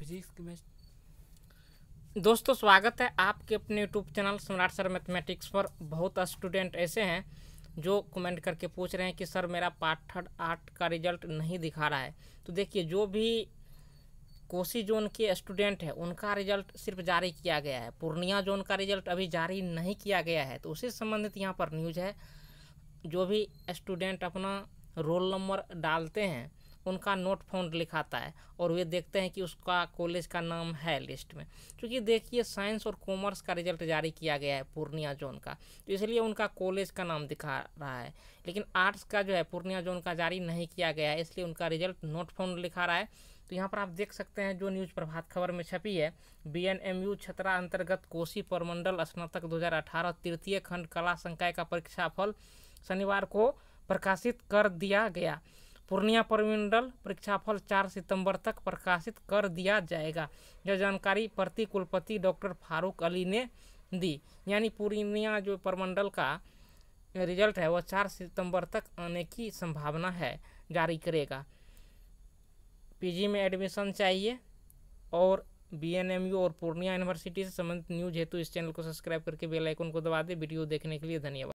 physics की match दोस्तों स्वागत है आपके अपने YouTube channel Samrat sir mathematics पर बहुत स्टूडेंट ऐसे हैं जो कमेंट करके पूछ रहे हैं कि सर मेरा पार्ट थर्ड आर्ट का रिजल्ट नहीं दिखा रहा है तो देखिए जो भी कोसी जोन के स्टूडेंट हैं उनका रिजल्ट सिर्फ जारी किया गया है पूर्णिया जोन का रिजल्ट अभी जारी नहीं किया गया है तो उसी संबंधित यहाँ पर न्यूज़ है जो भी स्टूडेंट अपना रोल नंबर डालते हैं उनका नोट फाउंड लिखाता है और वे देखते हैं कि उसका कॉलेज का नाम है लिस्ट में क्योंकि देखिए साइंस और कॉमर्स का रिजल्ट जारी किया गया है पूर्णिया जोन का तो इसलिए उनका कॉलेज का नाम दिखा रहा है लेकिन आर्ट्स का जो है पूर्णिया जोन का जारी नहीं किया गया है इसलिए उनका रिजल्ट नोट फाउंड लिखा रहा है तो यहाँ पर आप देख सकते हैं जो न्यूज़ प्रभात खबर में छपी है बी एन एम यू छतरा अंतर्गत कोसी परमंडल स्नातक 2018 तृतीय खंड कला संकाय का परीक्षा फल शनिवार को प्रकाशित कर दिया गया पूर्णिया परमंडल परीक्षाफल चार सितंबर तक प्रकाशित कर दिया जाएगा यह जानकारी प्रति कुलपति डॉक्टर फारूक अली ने दी यानी पूर्णिया जो परमंडल का रिजल्ट है वह चार सितंबर तक आने की संभावना है जारी करेगा पीजी में एडमिशन चाहिए और बी एन एम यू और पूर्णिया यूनिवर्सिटी से संबंधित न्यूज हेतु इस चैनल को सब्सक्राइब करके बेलाइकन को दबा दें वीडियो देखने के लिए धन्यवाद